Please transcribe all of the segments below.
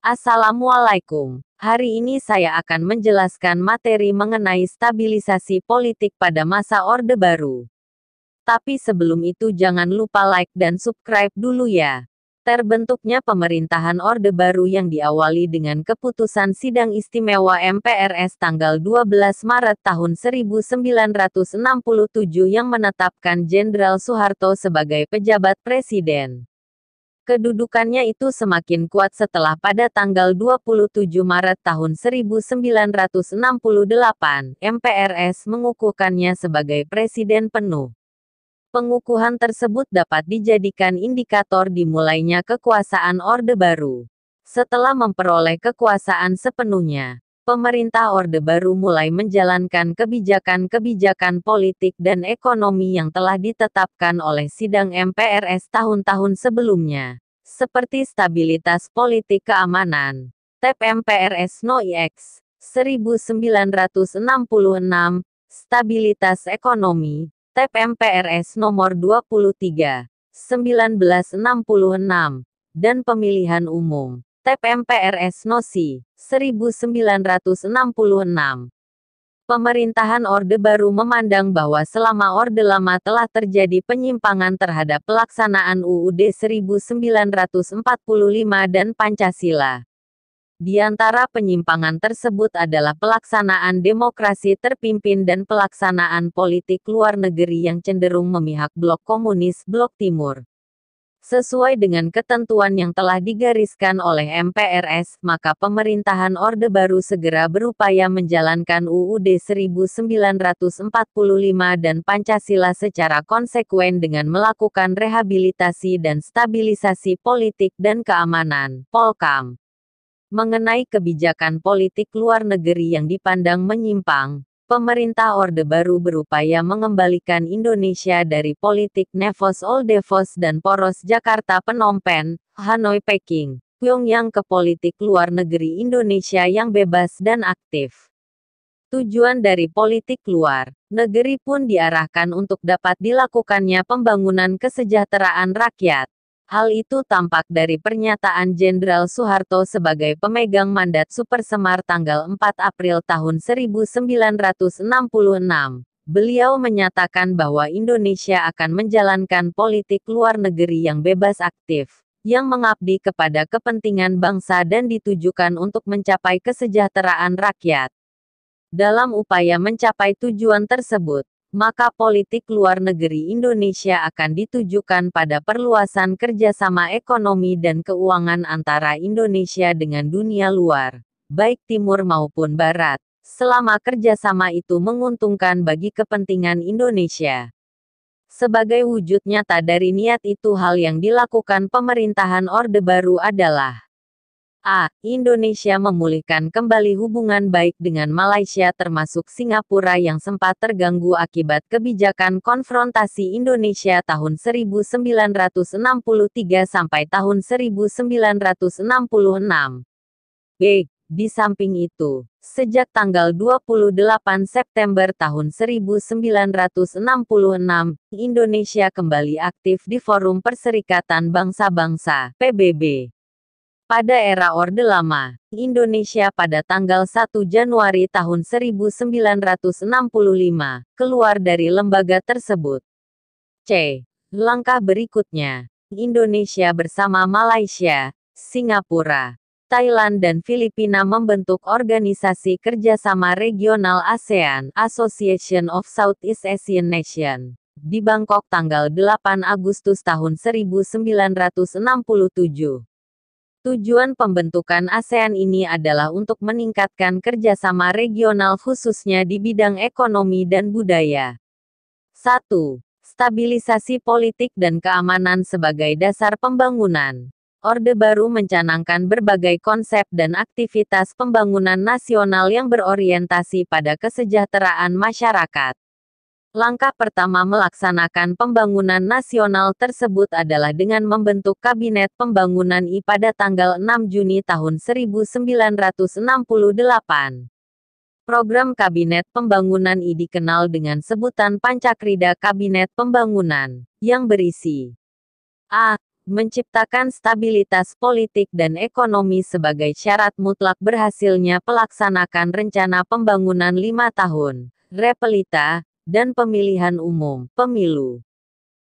Assalamualaikum. Hari ini saya akan menjelaskan materi mengenai stabilisasi politik pada masa Orde Baru. Tapi sebelum itu jangan lupa like dan subscribe dulu ya. Terbentuknya pemerintahan Orde Baru yang diawali dengan keputusan sidang istimewa MPRS tanggal 12 Maret tahun 1967 yang menetapkan Jenderal Soeharto sebagai pejabat presiden. Kedudukannya itu semakin kuat setelah pada tanggal 27 Maret tahun 1968, MPRS mengukuhkannya sebagai presiden penuh. Pengukuhan tersebut dapat dijadikan indikator dimulainya kekuasaan Orde Baru. Setelah memperoleh kekuasaan sepenuhnya, pemerintah Orde Baru mulai menjalankan kebijakan-kebijakan politik dan ekonomi yang telah ditetapkan oleh sidang MPRS tahun-tahun sebelumnya, seperti stabilitas politik keamanan, TEP MPRS NOIX 1966, stabilitas ekonomi, TEP MPRS nomor 23 1966 dan pemilihan umum TEP MPRS Nosi, 1966. Pemerintahan Orde Baru memandang bahwa selama Orde Lama telah terjadi penyimpangan terhadap pelaksanaan UUD 1945 dan Pancasila. Di antara penyimpangan tersebut adalah pelaksanaan demokrasi terpimpin dan pelaksanaan politik luar negeri yang cenderung memihak blok komunis blok timur. Sesuai dengan ketentuan yang telah digariskan oleh MPRS, maka pemerintahan Orde Baru segera berupaya menjalankan UUD 1945 dan Pancasila secara konsekuen dengan melakukan rehabilitasi dan stabilisasi politik dan keamanan. Polkam mengenai kebijakan politik luar negeri yang dipandang menyimpang, pemerintah Orde Baru berupaya mengembalikan Indonesia dari politik Nevos Old Devos dan poros Jakarta penompen Hanoi Peking, Pyongyang ke politik luar negeri Indonesia yang bebas dan aktif. Tujuan dari politik luar negeri pun diarahkan untuk dapat dilakukannya pembangunan kesejahteraan rakyat. Hal itu tampak dari pernyataan Jenderal Soeharto sebagai pemegang mandat Super Semar tanggal 4 April tahun 1966. Beliau menyatakan bahwa Indonesia akan menjalankan politik luar negeri yang bebas aktif, yang mengabdi kepada kepentingan bangsa dan ditujukan untuk mencapai kesejahteraan rakyat. Dalam upaya mencapai tujuan tersebut, maka politik luar negeri Indonesia akan ditujukan pada perluasan kerjasama ekonomi dan keuangan antara Indonesia dengan dunia luar, baik timur maupun barat, selama kerjasama itu menguntungkan bagi kepentingan Indonesia. Sebagai wujud nyata dari niat itu hal yang dilakukan pemerintahan Orde Baru adalah A. Indonesia memulihkan kembali hubungan baik dengan Malaysia termasuk Singapura yang sempat terganggu akibat kebijakan konfrontasi Indonesia tahun 1963 sampai tahun 1966. B. Di samping itu, sejak tanggal 28 September tahun 1966, Indonesia kembali aktif di Forum Perserikatan Bangsa-Bangsa (PBB). Pada era Orde Lama, Indonesia pada tanggal 1 Januari tahun 1965 keluar dari lembaga tersebut. C. Langkah berikutnya, Indonesia bersama Malaysia, Singapura, Thailand dan Filipina membentuk organisasi kerjasama regional ASEAN Association of Southeast Asian Nations di Bangkok tanggal 8 Agustus tahun 1967. Tujuan pembentukan ASEAN ini adalah untuk meningkatkan kerjasama regional khususnya di bidang ekonomi dan budaya. 1. Stabilisasi politik dan keamanan sebagai dasar pembangunan. Orde Baru mencanangkan berbagai konsep dan aktivitas pembangunan nasional yang berorientasi pada kesejahteraan masyarakat. Langkah pertama melaksanakan pembangunan nasional tersebut adalah dengan membentuk Kabinet Pembangunan I pada tanggal 6 Juni tahun 1968. Program Kabinet Pembangunan I dikenal dengan sebutan Pancakrida Kabinet Pembangunan, yang berisi A. Menciptakan stabilitas politik dan ekonomi sebagai syarat mutlak berhasilnya pelaksanakan rencana pembangunan lima tahun, Repelita, dan pemilihan umum, pemilu.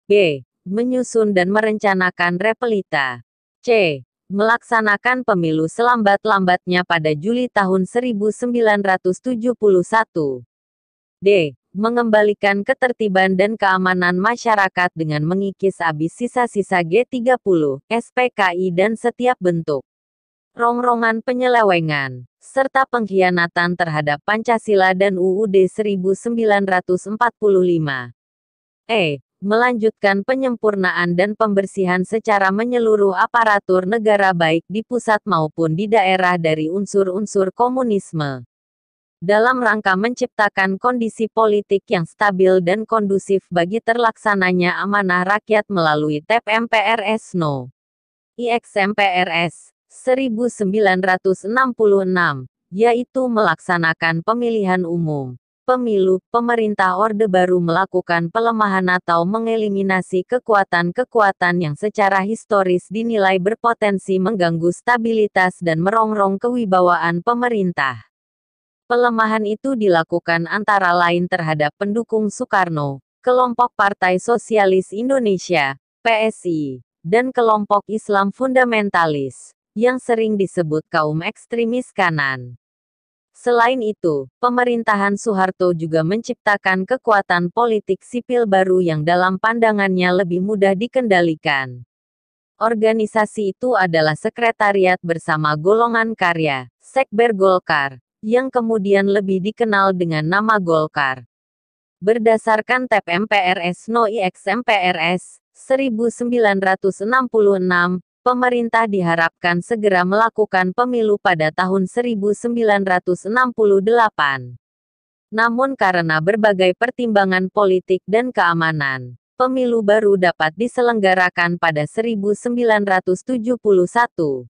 B. Menyusun dan merencanakan repelita. C. Melaksanakan pemilu selambat-lambatnya pada Juli tahun 1971. D. Mengembalikan ketertiban dan keamanan masyarakat dengan mengikis abis sisa-sisa G30, SPKI dan setiap bentuk rongrongan penyelewengan serta pengkhianatan terhadap Pancasila dan UUD 1945. E. Melanjutkan penyempurnaan dan pembersihan secara menyeluruh aparatur negara baik di pusat maupun di daerah dari unsur-unsur komunisme dalam rangka menciptakan kondisi politik yang stabil dan kondusif bagi terlaksananya amanah rakyat melalui TEP No. IX 1966, yaitu melaksanakan pemilihan umum. Pemilu, pemerintah Orde Baru melakukan pelemahan atau mengeliminasi kekuatan-kekuatan yang secara historis dinilai berpotensi mengganggu stabilitas dan merongrong kewibawaan pemerintah. Pelemahan itu dilakukan antara lain terhadap pendukung Soekarno, kelompok Partai Sosialis Indonesia, PSI, dan kelompok Islam Fundamentalis, yang sering disebut kaum ekstremis kanan. Selain itu, pemerintahan Soeharto juga menciptakan kekuatan politik sipil baru yang dalam pandangannya lebih mudah dikendalikan. Organisasi itu adalah sekretariat bersama golongan karya, Sekber Golkar, yang kemudian lebih dikenal dengan nama Golkar. Berdasarkan TEP MPRS No MPRS 1966, pemerintah diharapkan segera melakukan pemilu pada tahun 1968. Namun karena berbagai pertimbangan politik dan keamanan, pemilu baru dapat diselenggarakan pada 1971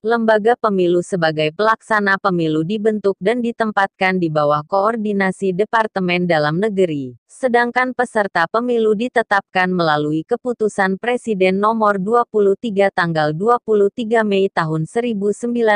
lembaga pemilu sebagai pelaksana pemilu dibentuk dan ditempatkan di bawah koordinasi Departemen Dalam Negeri, sedangkan peserta pemilu ditetapkan melalui keputusan Presiden nomor 23 tanggal 23 Mei tahun 1970.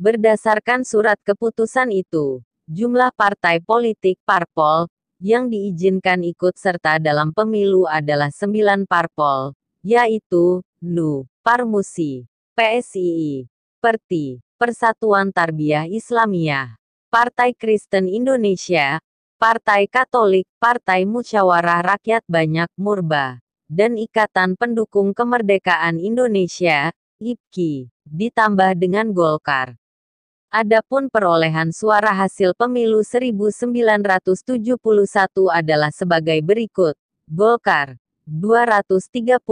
Berdasarkan surat keputusan itu, jumlah partai politik parpol yang diizinkan ikut serta dalam pemilu adalah 9 parpol, yaitu NU, Parmusi, PSII, Perti, Persatuan Tarbiyah Islamiyah, Partai Kristen Indonesia, Partai Katolik, Partai Musyawarah Rakyat Banyak Murba, dan Ikatan Pendukung Kemerdekaan Indonesia, IPKI, ditambah dengan Golkar. Adapun perolehan suara hasil pemilu 1971 adalah sebagai berikut. Golkar, 236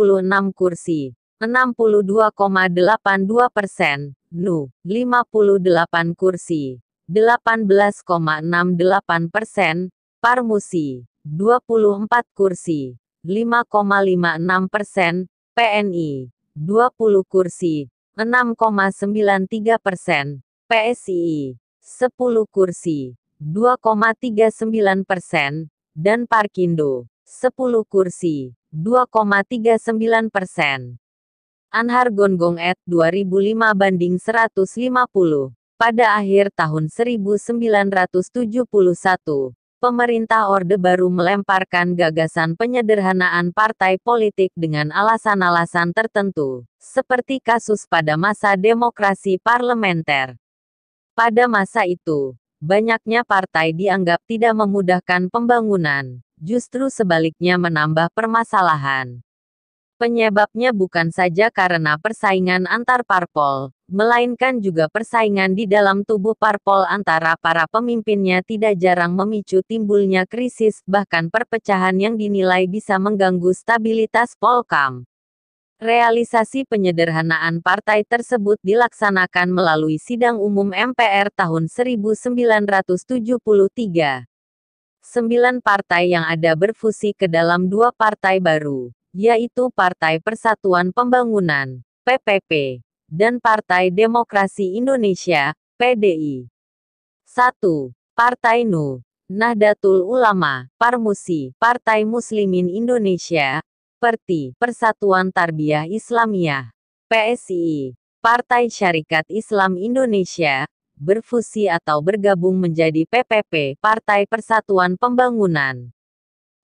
kursi. 62,82 persen, NU, 58 kursi, 18,68 persen, Parmusi, 24 kursi, 5,56 persen, PNI, 20 kursi, 6,93 persen, PSII, 10 kursi, 2,39 persen, dan Parkindo, 10 kursi, 2,39 persen. Anhar Gonggong et 2005 banding 150. Pada akhir tahun 1971, pemerintah Orde Baru melemparkan gagasan penyederhanaan partai politik dengan alasan-alasan tertentu, seperti kasus pada masa demokrasi parlementer. Pada masa itu, banyaknya partai dianggap tidak memudahkan pembangunan, justru sebaliknya menambah permasalahan. Penyebabnya bukan saja karena persaingan antar parpol, melainkan juga persaingan di dalam tubuh parpol antara para pemimpinnya tidak jarang memicu timbulnya krisis, bahkan perpecahan yang dinilai bisa mengganggu stabilitas Polkam. Realisasi penyederhanaan partai tersebut dilaksanakan melalui sidang umum MPR tahun 1973. Sembilan partai yang ada berfusi ke dalam dua partai baru yaitu Partai Persatuan Pembangunan, PPP, dan Partai Demokrasi Indonesia, PDI. 1. Partai NU, Nahdlatul Ulama, Parmusi, Partai Muslimin Indonesia, Perti, Persatuan Tarbiyah Islamiyah, PSI, Partai Syarikat Islam Indonesia, berfusi atau bergabung menjadi PPP, Partai Persatuan Pembangunan.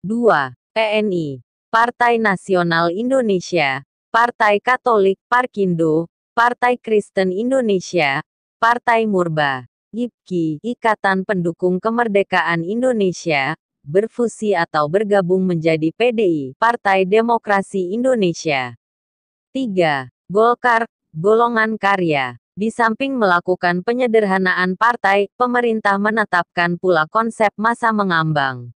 2. PNI, Partai Nasional Indonesia, Partai Katolik Parkindo, Partai Kristen Indonesia, Partai Murba, IPKI, Ikatan Pendukung Kemerdekaan Indonesia, berfusi atau bergabung menjadi PDI, Partai Demokrasi Indonesia. 3. Golkar, Golongan Karya. Di samping melakukan penyederhanaan partai, pemerintah menetapkan pula konsep masa mengambang.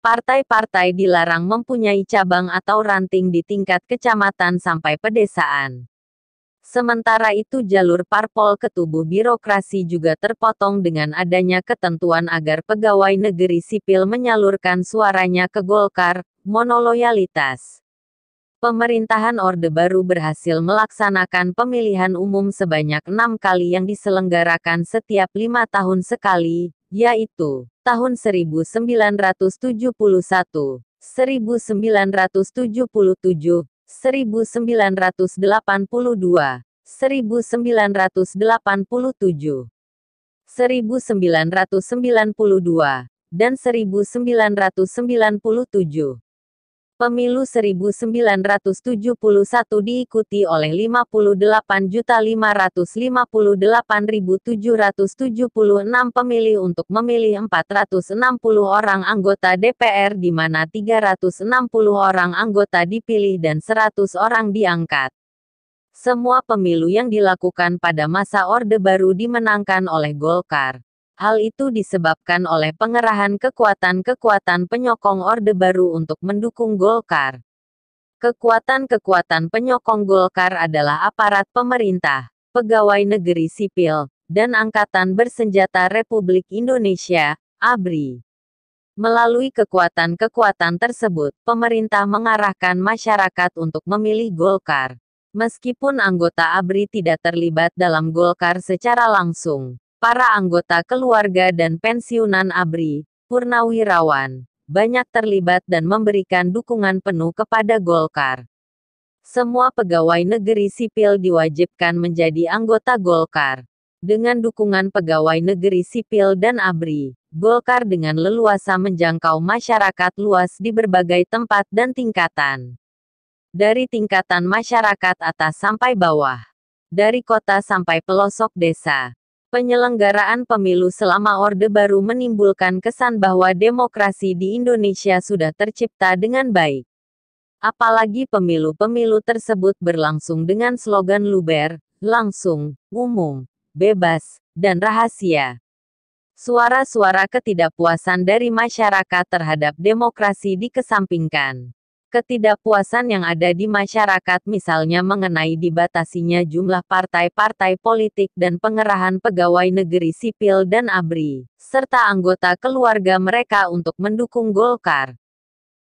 Partai-partai dilarang mempunyai cabang atau ranting di tingkat kecamatan sampai pedesaan. Sementara itu jalur parpol ke tubuh birokrasi juga terpotong dengan adanya ketentuan agar pegawai negeri sipil menyalurkan suaranya ke Golkar, monoloyalitas. Pemerintahan Orde Baru berhasil melaksanakan pemilihan umum sebanyak enam kali yang diselenggarakan setiap lima tahun sekali, yaitu tahun 1971, 1977, 1982, 1987, 1992, dan 1997. Pemilu 1971 diikuti oleh 58.558.776 pemilih untuk memilih 460 orang anggota DPR di mana 360 orang anggota dipilih dan 100 orang diangkat. Semua pemilu yang dilakukan pada masa Orde Baru dimenangkan oleh Golkar. Hal itu disebabkan oleh pengerahan kekuatan-kekuatan penyokong Orde Baru untuk mendukung Golkar. Kekuatan-kekuatan penyokong Golkar adalah aparat pemerintah, pegawai negeri sipil, dan Angkatan Bersenjata Republik Indonesia, ABRI. Melalui kekuatan-kekuatan tersebut, pemerintah mengarahkan masyarakat untuk memilih Golkar. Meskipun anggota ABRI tidak terlibat dalam Golkar secara langsung, Para anggota keluarga dan pensiunan ABRI, Purnawirawan, banyak terlibat dan memberikan dukungan penuh kepada Golkar. Semua pegawai negeri sipil diwajibkan menjadi anggota Golkar. Dengan dukungan pegawai negeri sipil dan ABRI, Golkar dengan leluasa menjangkau masyarakat luas di berbagai tempat dan tingkatan. Dari tingkatan masyarakat atas sampai bawah, dari kota sampai pelosok desa, Penyelenggaraan pemilu selama Orde Baru menimbulkan kesan bahwa demokrasi di Indonesia sudah tercipta dengan baik. Apalagi pemilu-pemilu tersebut berlangsung dengan slogan luber, langsung, umum, bebas, dan rahasia. Suara-suara ketidakpuasan dari masyarakat terhadap demokrasi dikesampingkan. Ketidakpuasan yang ada di masyarakat misalnya mengenai dibatasinya jumlah partai-partai politik dan pengerahan pegawai negeri sipil dan ABRI, serta anggota keluarga mereka untuk mendukung Golkar.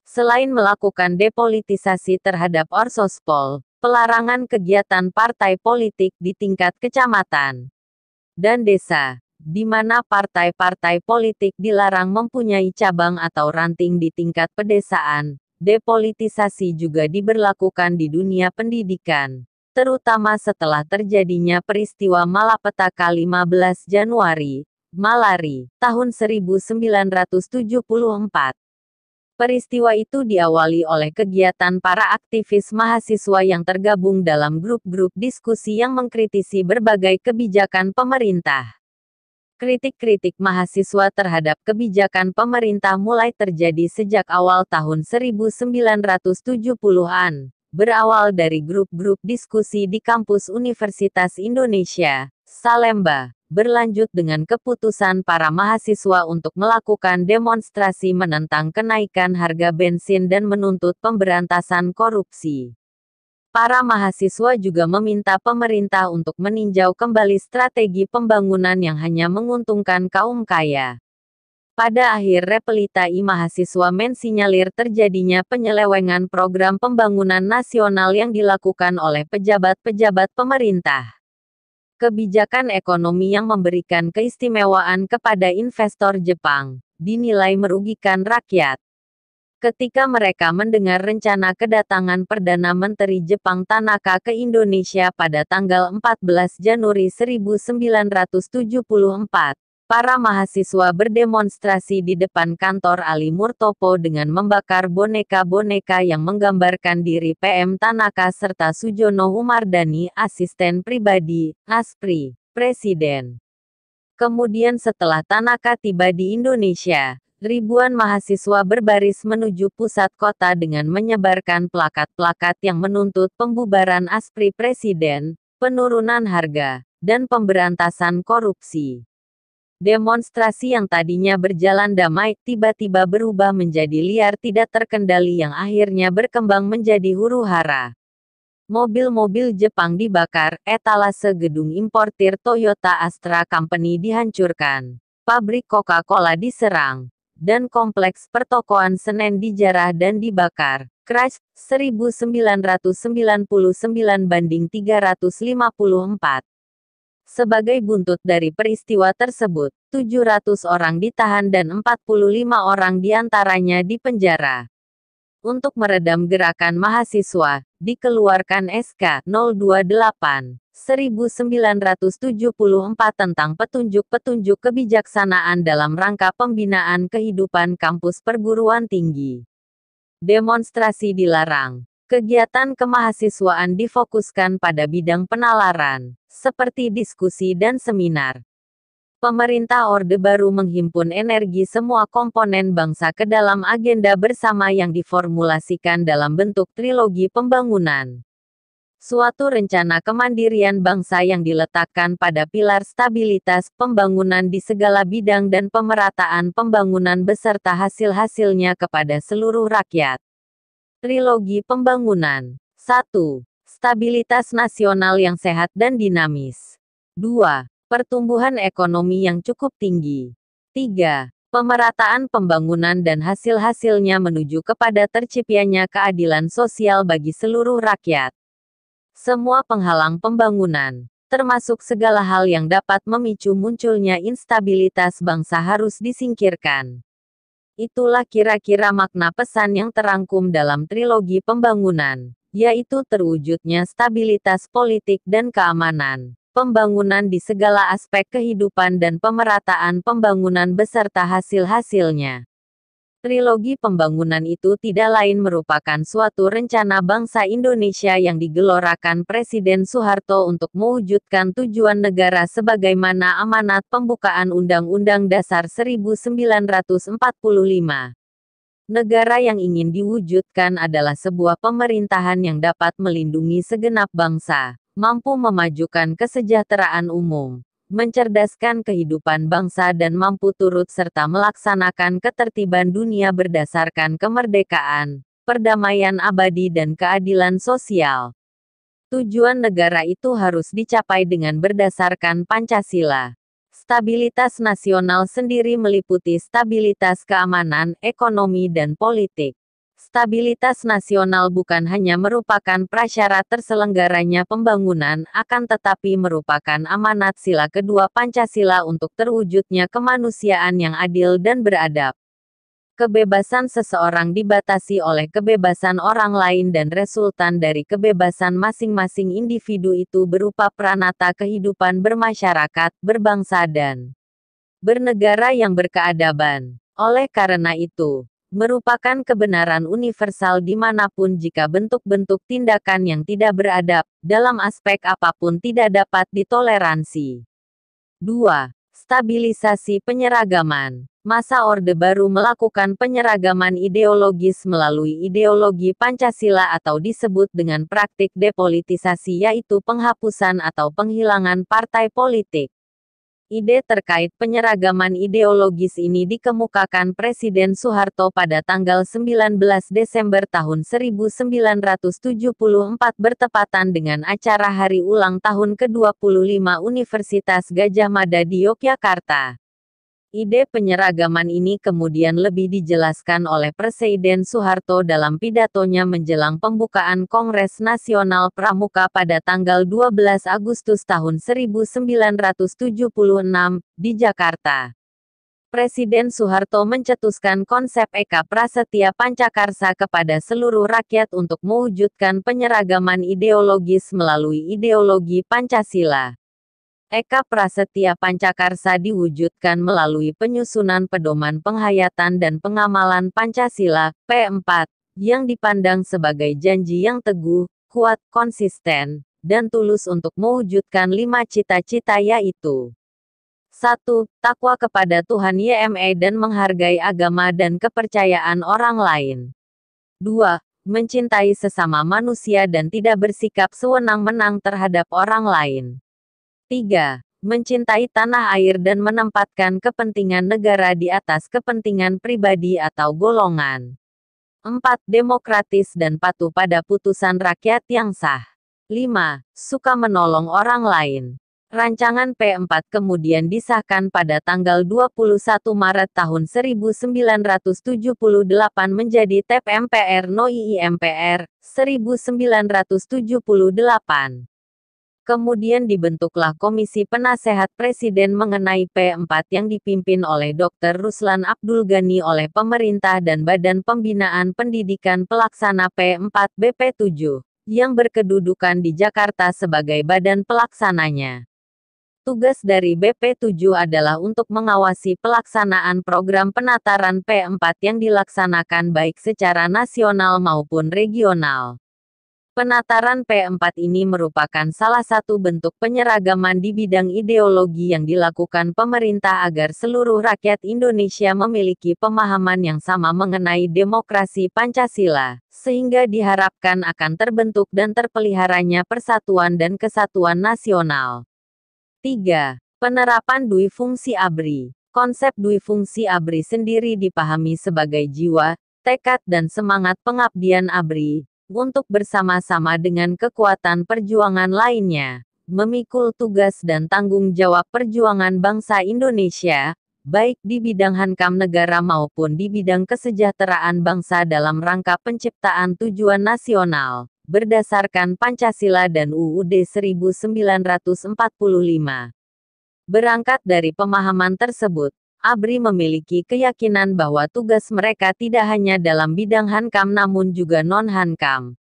Selain melakukan depolitisasi terhadap Orsospol, pelarangan kegiatan partai politik di tingkat kecamatan dan desa, di mana partai-partai politik dilarang mempunyai cabang atau ranting di tingkat pedesaan, depolitisasi juga diberlakukan di dunia pendidikan, terutama setelah terjadinya peristiwa malapetaka 15 Januari, Malari, tahun 1974. Peristiwa itu diawali oleh kegiatan para aktivis mahasiswa yang tergabung dalam grup-grup diskusi yang mengkritisi berbagai kebijakan pemerintah. Kritik-kritik mahasiswa terhadap kebijakan pemerintah mulai terjadi sejak awal tahun 1970-an, berawal dari grup-grup diskusi di kampus Universitas Indonesia, Salemba, berlanjut dengan keputusan para mahasiswa untuk melakukan demonstrasi menentang kenaikan harga bensin dan menuntut pemberantasan korupsi. Para mahasiswa juga meminta pemerintah untuk meninjau kembali strategi pembangunan yang hanya menguntungkan kaum kaya. Pada akhir repelita I mahasiswa mensinyalir terjadinya penyelewengan program pembangunan nasional yang dilakukan oleh pejabat-pejabat pemerintah. Kebijakan ekonomi yang memberikan keistimewaan kepada investor Jepang dinilai merugikan rakyat. Ketika mereka mendengar rencana kedatangan Perdana Menteri Jepang Tanaka ke Indonesia pada tanggal 14 Januari 1974, para mahasiswa berdemonstrasi di depan kantor Ali Murtopo dengan membakar boneka-boneka yang menggambarkan diri PM Tanaka serta Sujono Humardani, asisten pribadi, ASPRI, Presiden. Kemudian setelah Tanaka tiba di Indonesia, Ribuan mahasiswa berbaris menuju pusat kota dengan menyebarkan plakat-plakat yang menuntut pembubaran ASPRI Presiden, penurunan harga, dan pemberantasan korupsi. Demonstrasi yang tadinya berjalan damai tiba-tiba berubah menjadi liar tidak terkendali yang akhirnya berkembang menjadi huru hara. Mobil-mobil Jepang dibakar, etalase gedung importir Toyota Astra Company dihancurkan. Pabrik Coca-Cola diserang, dan kompleks pertokoan Senen dijarah dan dibakar. Crash 1999 banding 354. Sebagai buntut dari peristiwa tersebut, 700 orang ditahan dan 45 orang diantaranya dipenjara untuk meredam gerakan mahasiswa, dikeluarkan SK 028 1974 tentang petunjuk-petunjuk kebijaksanaan dalam rangka pembinaan kehidupan kampus perguruan tinggi. Demonstrasi dilarang. Kegiatan kemahasiswaan difokuskan pada bidang penalaran, seperti diskusi dan seminar, pemerintah Orde Baru menghimpun energi semua komponen bangsa ke dalam agenda bersama yang diformulasikan dalam bentuk trilogi pembangunan. Suatu rencana kemandirian bangsa yang diletakkan pada pilar stabilitas pembangunan di segala bidang dan pemerataan pembangunan beserta hasil-hasilnya kepada seluruh rakyat. Trilogi Pembangunan 1. Stabilitas nasional yang sehat dan dinamis. 2 pertumbuhan ekonomi yang cukup tinggi. 3. Pemerataan pembangunan dan hasil-hasilnya menuju kepada terciptanya keadilan sosial bagi seluruh rakyat. Semua penghalang pembangunan, termasuk segala hal yang dapat memicu munculnya instabilitas bangsa harus disingkirkan. Itulah kira-kira makna pesan yang terangkum dalam trilogi pembangunan, yaitu terwujudnya stabilitas politik dan keamanan pembangunan di segala aspek kehidupan dan pemerataan pembangunan beserta hasil-hasilnya. Trilogi pembangunan itu tidak lain merupakan suatu rencana bangsa Indonesia yang digelorakan Presiden Soeharto untuk mewujudkan tujuan negara sebagaimana amanat pembukaan Undang-Undang Dasar 1945. Negara yang ingin diwujudkan adalah sebuah pemerintahan yang dapat melindungi segenap bangsa mampu memajukan kesejahteraan umum, mencerdaskan kehidupan bangsa dan mampu turut serta melaksanakan ketertiban dunia berdasarkan kemerdekaan, perdamaian abadi dan keadilan sosial. Tujuan negara itu harus dicapai dengan berdasarkan Pancasila. Stabilitas nasional sendiri meliputi stabilitas keamanan, ekonomi dan politik. Stabilitas nasional bukan hanya merupakan prasyarat terselenggaranya pembangunan, akan tetapi merupakan amanat sila kedua Pancasila untuk terwujudnya kemanusiaan yang adil dan beradab. Kebebasan seseorang dibatasi oleh kebebasan orang lain dan resultan dari kebebasan masing-masing individu itu berupa pranata kehidupan bermasyarakat, berbangsa dan bernegara yang berkeadaban. Oleh karena itu, merupakan kebenaran universal dimanapun jika bentuk-bentuk tindakan yang tidak beradab, dalam aspek apapun tidak dapat ditoleransi. 2. Stabilisasi penyeragaman Masa Orde Baru melakukan penyeragaman ideologis melalui ideologi Pancasila atau disebut dengan praktik depolitisasi yaitu penghapusan atau penghilangan partai politik. Ide terkait penyeragaman ideologis ini dikemukakan Presiden Soeharto pada tanggal 19 Desember tahun 1974 bertepatan dengan acara hari ulang tahun ke-25 Universitas Gajah Mada di Yogyakarta. Ide penyeragaman ini kemudian lebih dijelaskan oleh Presiden Soeharto dalam pidatonya menjelang pembukaan Kongres Nasional Pramuka pada tanggal 12 Agustus tahun 1976 di Jakarta. Presiden Soeharto mencetuskan konsep Eka Prasetya Pancakarsa kepada seluruh rakyat untuk mewujudkan penyeragaman ideologis melalui ideologi Pancasila. Eka Prasetya Pancakarsa diwujudkan melalui penyusunan pedoman penghayatan dan pengamalan Pancasila P4 yang dipandang sebagai janji yang teguh, kuat, konsisten, dan tulus untuk mewujudkan lima cita-cita yaitu 1. Takwa kepada Tuhan YME dan menghargai agama dan kepercayaan orang lain. 2. Mencintai sesama manusia dan tidak bersikap sewenang-menang terhadap orang lain. 3. Mencintai tanah air dan menempatkan kepentingan negara di atas kepentingan pribadi atau golongan. 4. Demokratis dan patuh pada putusan rakyat yang sah. 5. Suka menolong orang lain. Rancangan P4 kemudian disahkan pada tanggal 21 Maret tahun 1978 menjadi TEP MPR NOI IMPR 1978. Kemudian dibentuklah Komisi Penasehat Presiden mengenai P4 yang dipimpin oleh Dr. Ruslan Abdul Ghani oleh pemerintah dan Badan Pembinaan Pendidikan Pelaksana P4 BP7 yang berkedudukan di Jakarta sebagai badan pelaksananya. Tugas dari BP7 adalah untuk mengawasi pelaksanaan program penataran P4 yang dilaksanakan baik secara nasional maupun regional. Penataran P4 ini merupakan salah satu bentuk penyeragaman di bidang ideologi yang dilakukan pemerintah agar seluruh rakyat Indonesia memiliki pemahaman yang sama mengenai demokrasi Pancasila, sehingga diharapkan akan terbentuk dan terpeliharanya persatuan dan kesatuan nasional. 3. Penerapan Dui Fungsi ABRI Konsep Dui Fungsi ABRI sendiri dipahami sebagai jiwa, tekad dan semangat pengabdian ABRI, untuk bersama-sama dengan kekuatan perjuangan lainnya, memikul tugas dan tanggung jawab perjuangan bangsa Indonesia, baik di bidang hankam negara maupun di bidang kesejahteraan bangsa dalam rangka penciptaan tujuan nasional, berdasarkan Pancasila dan UUD 1945. Berangkat dari pemahaman tersebut, Abri memiliki keyakinan bahwa tugas mereka tidak hanya dalam bidang Hankam namun juga non-Hankam.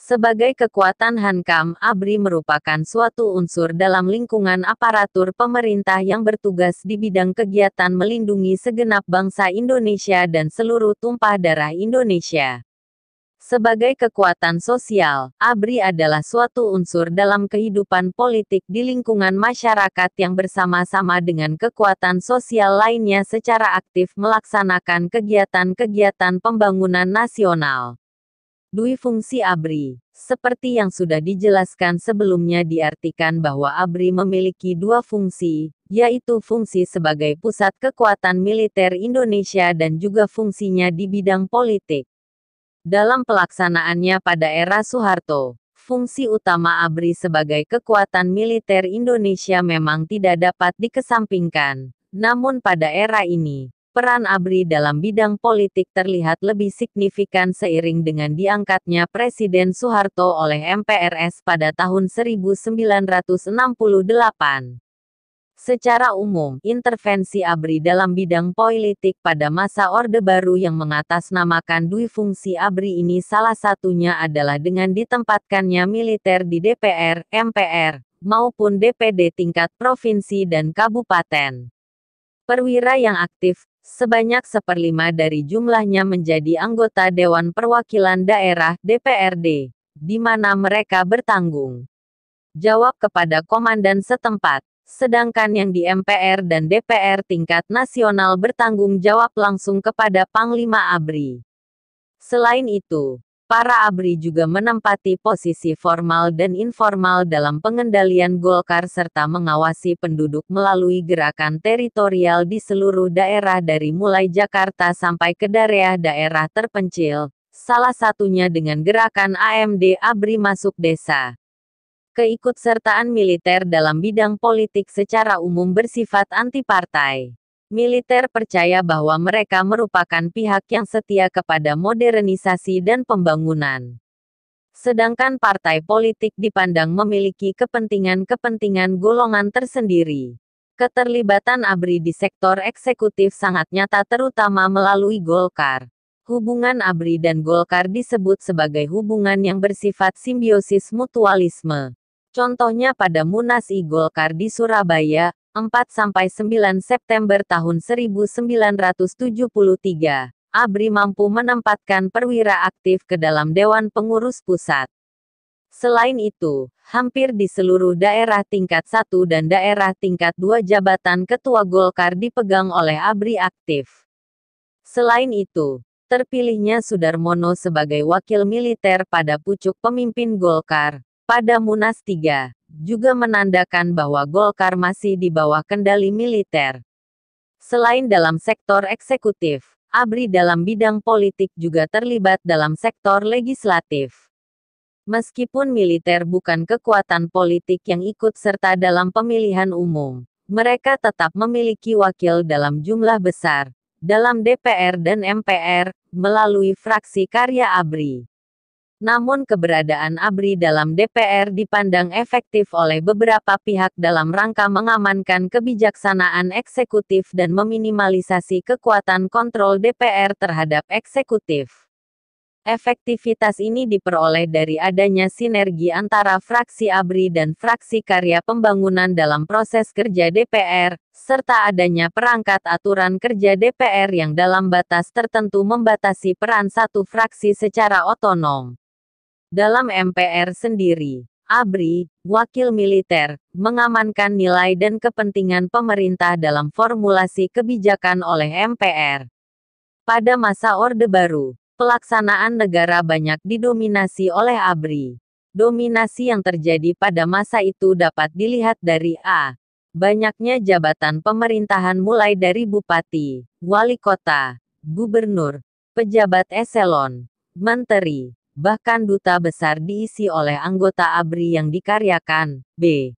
Sebagai kekuatan Hankam, ABRI merupakan suatu unsur dalam lingkungan aparatur pemerintah yang bertugas di bidang kegiatan melindungi segenap bangsa Indonesia dan seluruh tumpah darah Indonesia. Sebagai kekuatan sosial, ABRI adalah suatu unsur dalam kehidupan politik di lingkungan masyarakat yang bersama-sama dengan kekuatan sosial lainnya secara aktif melaksanakan kegiatan-kegiatan pembangunan nasional. Dui fungsi ABRI seperti yang sudah dijelaskan sebelumnya diartikan bahwa ABRI memiliki dua fungsi, yaitu fungsi sebagai pusat kekuatan militer Indonesia dan juga fungsinya di bidang politik. Dalam pelaksanaannya pada era Soeharto, fungsi utama ABRI sebagai kekuatan militer Indonesia memang tidak dapat dikesampingkan. Namun pada era ini, peran ABRI dalam bidang politik terlihat lebih signifikan seiring dengan diangkatnya Presiden Soeharto oleh MPRS pada tahun 1968. Secara umum, intervensi ABRI dalam bidang politik pada masa Orde Baru yang mengatasnamakan dui fungsi ABRI ini salah satunya adalah dengan ditempatkannya militer di DPR, MPR, maupun DPD tingkat provinsi dan kabupaten. Perwira yang aktif, sebanyak seperlima dari jumlahnya menjadi anggota Dewan Perwakilan Daerah, DPRD, di mana mereka bertanggung jawab kepada komandan setempat sedangkan yang di MPR dan DPR tingkat nasional bertanggung jawab langsung kepada Panglima ABRI. Selain itu, para ABRI juga menempati posisi formal dan informal dalam pengendalian Golkar serta mengawasi penduduk melalui gerakan teritorial di seluruh daerah dari mulai Jakarta sampai ke daerah-daerah terpencil, salah satunya dengan gerakan AMD ABRI Masuk Desa. Keikutsertaan militer dalam bidang politik secara umum bersifat anti-partai. Militer percaya bahwa mereka merupakan pihak yang setia kepada modernisasi dan pembangunan. Sedangkan partai politik dipandang memiliki kepentingan-kepentingan golongan tersendiri. Keterlibatan ABRI di sektor eksekutif sangat nyata terutama melalui Golkar hubungan ABRI dan Golkar disebut sebagai hubungan yang bersifat simbiosis mutualisme. Contohnya pada Munas I Golkar di Surabaya, 4-9 September tahun 1973, Abri mampu menempatkan perwira aktif ke dalam Dewan Pengurus Pusat. Selain itu, hampir di seluruh daerah tingkat 1 dan daerah tingkat 2 jabatan ketua Golkar dipegang oleh ABRI aktif. Selain itu, terpilihnya Sudarmono sebagai wakil militer pada pucuk pemimpin Golkar, pada Munas 3, juga menandakan bahwa Golkar masih di bawah kendali militer. Selain dalam sektor eksekutif, ABRI dalam bidang politik juga terlibat dalam sektor legislatif. Meskipun militer bukan kekuatan politik yang ikut serta dalam pemilihan umum, mereka tetap memiliki wakil dalam jumlah besar, dalam DPR dan MPR, melalui fraksi karya ABRI. Namun keberadaan ABRI dalam DPR dipandang efektif oleh beberapa pihak dalam rangka mengamankan kebijaksanaan eksekutif dan meminimalisasi kekuatan kontrol DPR terhadap eksekutif. Efektivitas ini diperoleh dari adanya sinergi antara fraksi ABRI dan fraksi Karya Pembangunan dalam proses kerja DPR, serta adanya perangkat aturan kerja DPR yang dalam batas tertentu membatasi peran satu fraksi secara otonom. Dalam MPR sendiri, ABRI, wakil militer, mengamankan nilai dan kepentingan pemerintah dalam formulasi kebijakan oleh MPR. Pada masa Orde Baru, pelaksanaan negara banyak didominasi oleh ABRI. Dominasi yang terjadi pada masa itu dapat dilihat dari A. Banyaknya jabatan pemerintahan mulai dari bupati, wali kota, gubernur, pejabat eselon, menteri, bahkan duta besar diisi oleh anggota ABRI yang dikaryakan. B.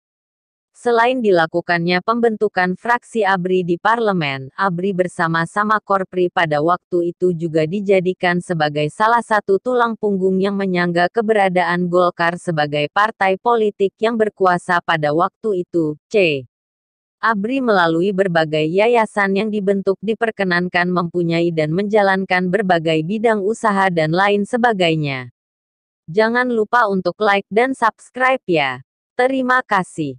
Selain dilakukannya pembentukan fraksi ABRI di parlemen, ABRI bersama-sama Korpri pada waktu itu juga dijadikan sebagai salah satu tulang punggung yang menyangga keberadaan Golkar sebagai partai politik yang berkuasa pada waktu itu. C. Abri melalui berbagai yayasan yang dibentuk diperkenankan mempunyai dan menjalankan berbagai bidang usaha dan lain sebagainya. Jangan lupa untuk like dan subscribe ya. Terima kasih.